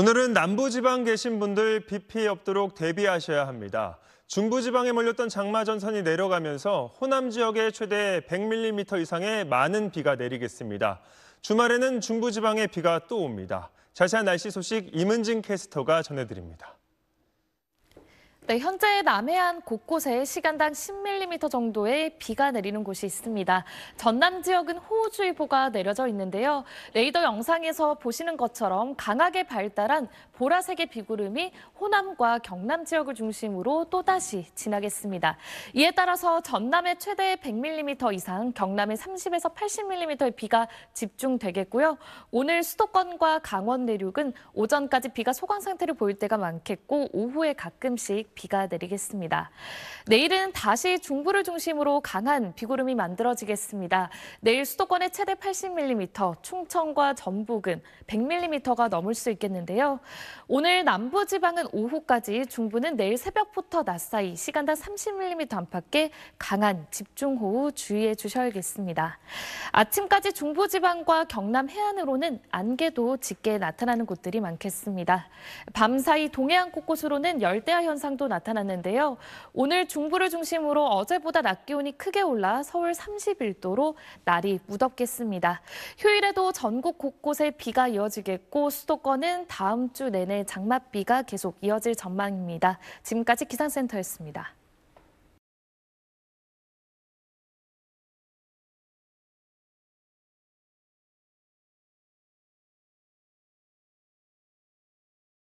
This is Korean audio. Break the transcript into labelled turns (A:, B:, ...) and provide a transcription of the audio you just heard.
A: 오늘은 남부지방 계신 분들 비 피해 없도록 대비하셔야 합니다. 중부지방에 몰렸던 장마전선이 내려가면서 호남 지역에 최대 100mm 이상의 많은 비가 내리겠습니다. 주말에는 중부지방에 비가 또 옵니다. 자세한 날씨 소식 임은진 캐스터가 전해드립니다.
B: 네, 현재 남해안 곳곳에 시간당 10mm 정도의 비가 내리는 곳이 있습니다. 전남 지역은 호우주의보가 내려져 있는데요. 레이더 영상에서 보시는 것처럼 강하게 발달한 보라색의 비구름이 호남과 경남 지역을 중심으로 또다시 지나겠습니다. 이에 따라서 전남의 최대 100mm 이상, 경남의 30에서 80mm의 비가 집중되겠고요. 오늘 수도권과 강원 내륙은 오전까지 비가 소강 상태를 보일 때가 많겠고 오후에 가끔씩 비가 내리겠습니다. 내일은 다시 중부를 중심으로 강한 비구름이 만들어지겠습니다. 내일 수도권에 최대 80mm, 충청과 전북은 100mm가 넘을 수 있겠는데요. 오늘 남부지방은 오후까지, 중부는 내일 새벽부터 낮 사이 시간당 30mm 안팎의 강한 집중호우 주의해 주셔야겠습니다. 아침까지 중부지방과 경남 해안으로는 안개도 짙게 나타나는 곳들이 많겠습니다. 밤사이 동해안 곳곳으로는 열대야 현상도 나타났는데요. 오늘 중부를 중심으로 어제보다 낮 기온이 크게 올라 서울 31도로 날이 무덥겠습니다. 휴일에도 전국 곳곳에 비가 이어지겠고 수도권은 다음 주 내내 장맛비가 계속 이어질 전망입니다. 지금까지 기상센터였습니다.